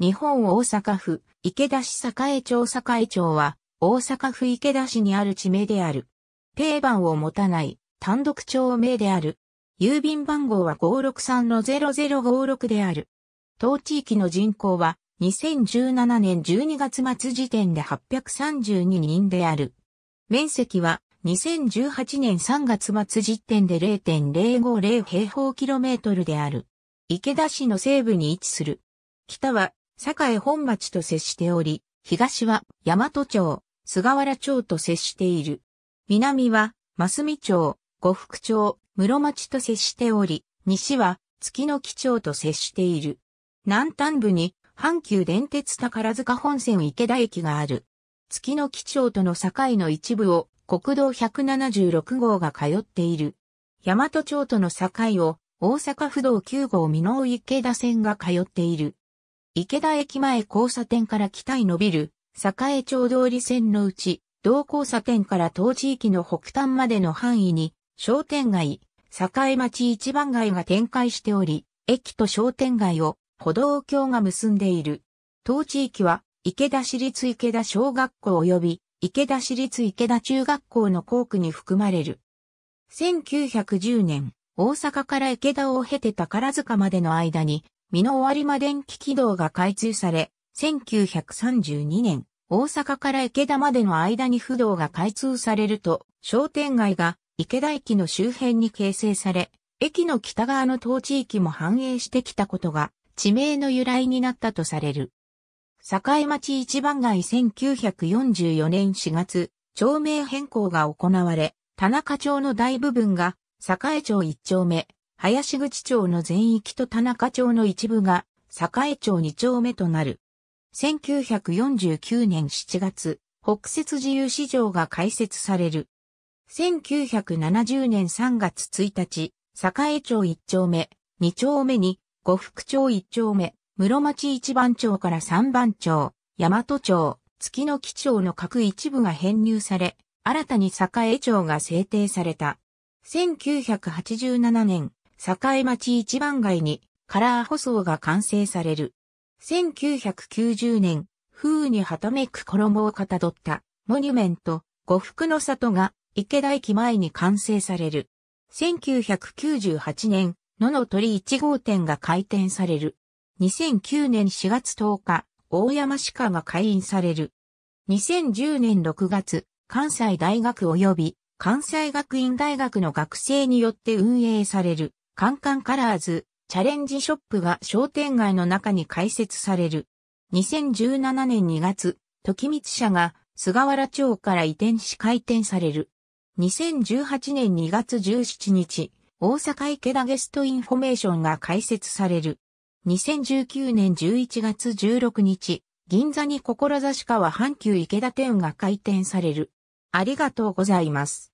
日本大阪府池田市栄町栄町は大阪府池田市にある地名である。定番を持たない単独町名である。郵便番号は563の0056である。当地域の人口は2017年12月末時点で832人である。面積は2018年3月末時点で0.050平方キロメートルである。池田市の西部に位置する。北は栄本町と接しており、東は大和町、菅原町と接している。南は増美町、呉福町、室町と接しており、西は月の木町と接している。南端部に阪急電鉄宝塚本線池田駅がある。月の木町との境の一部を国道176号が通っている。大和町との境を大阪府道9号美濃池田線が通っている。池田駅前交差点から北へ伸びる、栄町通り線のうち、同交差点から当地域の北端までの範囲に、商店街、栄町一番街が展開しており、駅と商店街を歩道橋が結んでいる。当地域は、池田市立池田小学校及び、池田市立池田中学校の校区に含まれる。1910年、大阪から池田を経て宝塚までの間に、身の終わり馬電気軌道が開通され、1932年、大阪から池田までの間に不動が開通されると、商店街が池田駅の周辺に形成され、駅の北側の当地域も繁栄してきたことが、地名の由来になったとされる。境町一番街1944年4月、町名変更が行われ、田中町の大部分が、栄町一丁目、林口町の全域と田中町の一部が、栄町二丁目となる。1949年7月、北摂自由市場が開設される。1970年3月1日、栄町一丁目、二丁目に、呉福町一丁目、室町一番町から三番町、大和町、月の基町の各一部が編入され、新たに栄町が制定された。1987年、栄町一番街にカラー舗装が完成される。1990年、風にはためく衣をかたどったモニュメント、呉服の里が池田駅前に完成される。1998年、野の鳥1号店が開店される。2009年4月10日、大山鹿が開院される。2010年6月、関西大学及び関西学院大学の学生によって運営される。カンカンカラーズ、チャレンジショップが商店街の中に開設される。2017年2月、時光社が菅原町から移転し開店される。2018年2月17日、大阪池田ゲストインフォメーションが開設される。2019年11月16日、銀座に志川阪急池田店が開店される。ありがとうございます。